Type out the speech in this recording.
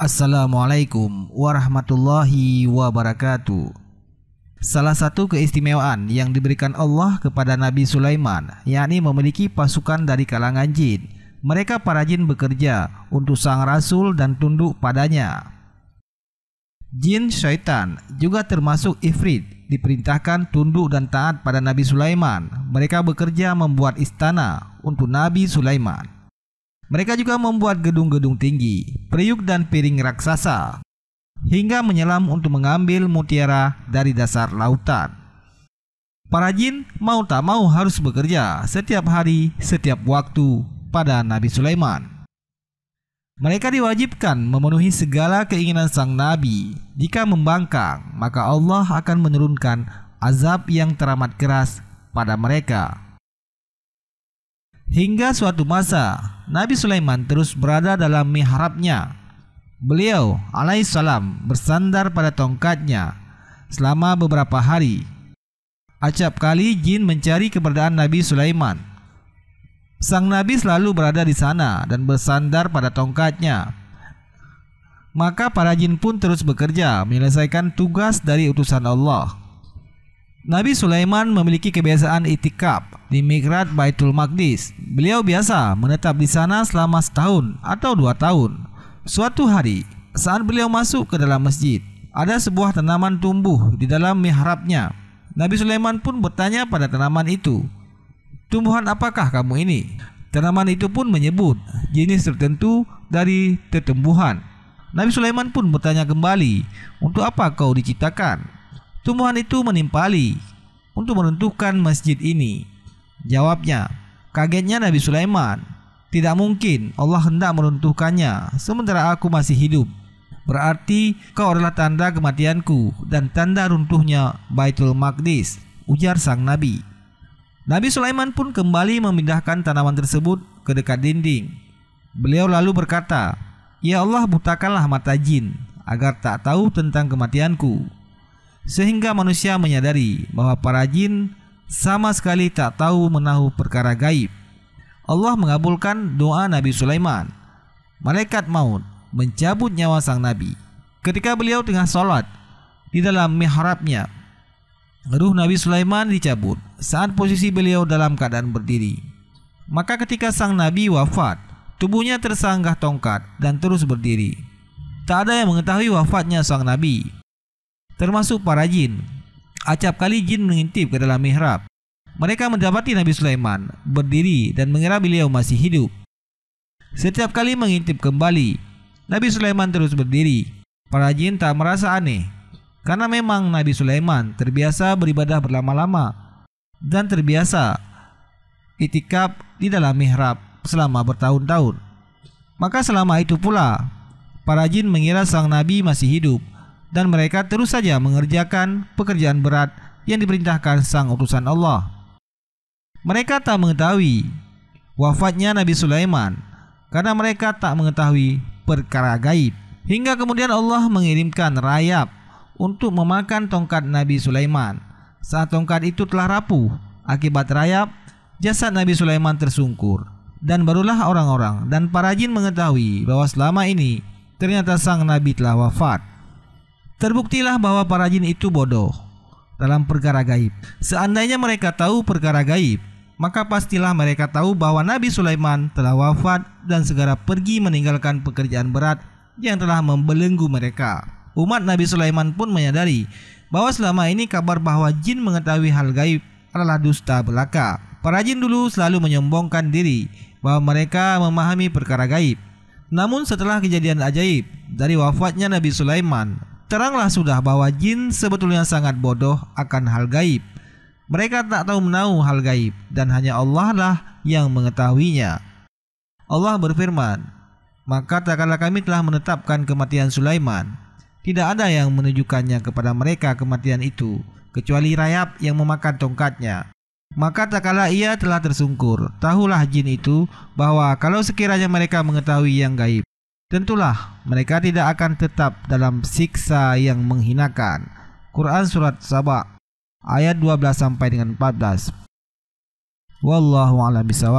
Assalamualaikum warahmatullahi wabarakatuh. Salah satu keistimewaan yang diberikan Allah kepada Nabi Sulaiman, yakni memiliki pasukan dari kalangan jin. Mereka para jin bekerja untuk sang rasul dan tunduk padanya. Jin syaitan juga termasuk ifrit, diperintahkan tunduk dan taat pada Nabi Sulaiman. Mereka bekerja membuat istana untuk Nabi Sulaiman. Mereka juga membuat gedung-gedung tinggi, periuk dan piring raksasa, hingga menyelam untuk mengambil mutiara dari dasar lautan. Para jin mau tak mau harus bekerja setiap hari, setiap waktu pada Nabi Sulaiman. Mereka diwajibkan memenuhi segala keinginan sang nabi. Jika membangkang, maka Allah akan menurunkan azab yang teramat keras pada mereka. Hingga suatu masa, Nabi Sulaiman terus berada dalam mihrabnya. Beliau alaihissalam bersandar pada tongkatnya selama beberapa hari. Acap kali jin mencari keberadaan Nabi Sulaiman. Sang Nabi selalu berada di sana dan bersandar pada tongkatnya. Maka para jin pun terus bekerja menyelesaikan tugas dari utusan Allah. Nabi Sulaiman memiliki kebiasaan itikaf di Mikrat Baitul Maqdis. Beliau biasa menetap di sana selama setahun atau dua tahun. Suatu hari, saat beliau masuk ke dalam masjid, ada sebuah tanaman tumbuh di dalam mihrabnya. Nabi Sulaiman pun bertanya pada tanaman itu, "Tumbuhan apakah kamu ini?" Tanaman itu pun menyebut jenis tertentu dari tertumbuhan. Nabi Sulaiman pun bertanya kembali, "Untuk apa kau diciptakan?" Tumbuhan itu menimpali untuk menentukan masjid ini. Jawabnya, kagetnya Nabi Sulaiman. Tidak mungkin Allah hendak meruntuhkannya sementara aku masih hidup. Berarti kau adalah tanda kematianku dan tanda runtuhnya Baitul Maqdis, ujar sang Nabi. Nabi Sulaiman pun kembali memindahkan tanaman tersebut ke dekat dinding. Beliau lalu berkata, Ya Allah butakanlah mata jin agar tak tahu tentang kematianku. Sehingga manusia menyadari bahwa para jin sama sekali tak tahu menahu perkara gaib. Allah mengabulkan doa Nabi Sulaiman. Malaikat maut mencabut nyawa sang Nabi ketika beliau tengah sholat di dalam mihrabnya. Ruh Nabi Sulaiman dicabut saat posisi beliau dalam keadaan berdiri. Maka ketika sang Nabi wafat, tubuhnya tersanggah tongkat dan terus berdiri. Tak ada yang mengetahui wafatnya sang Nabi, termasuk para jin acap kali jin mengintip ke dalam mihrab. Mereka mendapati Nabi Sulaiman berdiri dan mengira beliau masih hidup. Setiap kali mengintip kembali, Nabi Sulaiman terus berdiri. Para jin tak merasa aneh, karena memang Nabi Sulaiman terbiasa beribadah berlama-lama dan terbiasa itikaf di dalam mihrab selama bertahun-tahun. Maka selama itu pula, para jin mengira sang Nabi masih hidup dan mereka terus saja mengerjakan pekerjaan berat yang diperintahkan sang utusan Allah. Mereka tak mengetahui wafatnya Nabi Sulaiman karena mereka tak mengetahui perkara gaib. Hingga kemudian Allah mengirimkan rayap untuk memakan tongkat Nabi Sulaiman. Saat tongkat itu telah rapuh akibat rayap, jasad Nabi Sulaiman tersungkur. Dan barulah orang-orang dan para jin mengetahui bahwa selama ini ternyata sang nabi telah wafat. Terbuktilah bahwa para jin itu bodoh dalam perkara gaib. Seandainya mereka tahu perkara gaib, maka pastilah mereka tahu bahwa Nabi Sulaiman telah wafat dan segera pergi meninggalkan pekerjaan berat yang telah membelenggu mereka. Umat Nabi Sulaiman pun menyadari bahwa selama ini kabar bahwa jin mengetahui hal gaib adalah dusta belaka. Para jin dulu selalu menyombongkan diri bahwa mereka memahami perkara gaib. Namun setelah kejadian ajaib dari wafatnya Nabi Sulaiman, Teranglah sudah bahwa jin sebetulnya sangat bodoh akan hal gaib. Mereka tak tahu menahu hal gaib dan hanya Allah lah yang mengetahuinya. Allah berfirman, "Maka takkanlah kami telah menetapkan kematian Sulaiman, tidak ada yang menunjukkannya kepada mereka kematian itu, kecuali rayap yang memakan tongkatnya." Maka takkanlah ia telah tersungkur, tahulah jin itu bahwa kalau sekiranya mereka mengetahui yang gaib, Tentulah mereka tidak akan tetap dalam siksa yang menghinakan. Quran Surat Saba ayat 12 sampai dengan 14. Wallahu a'lam bishawab.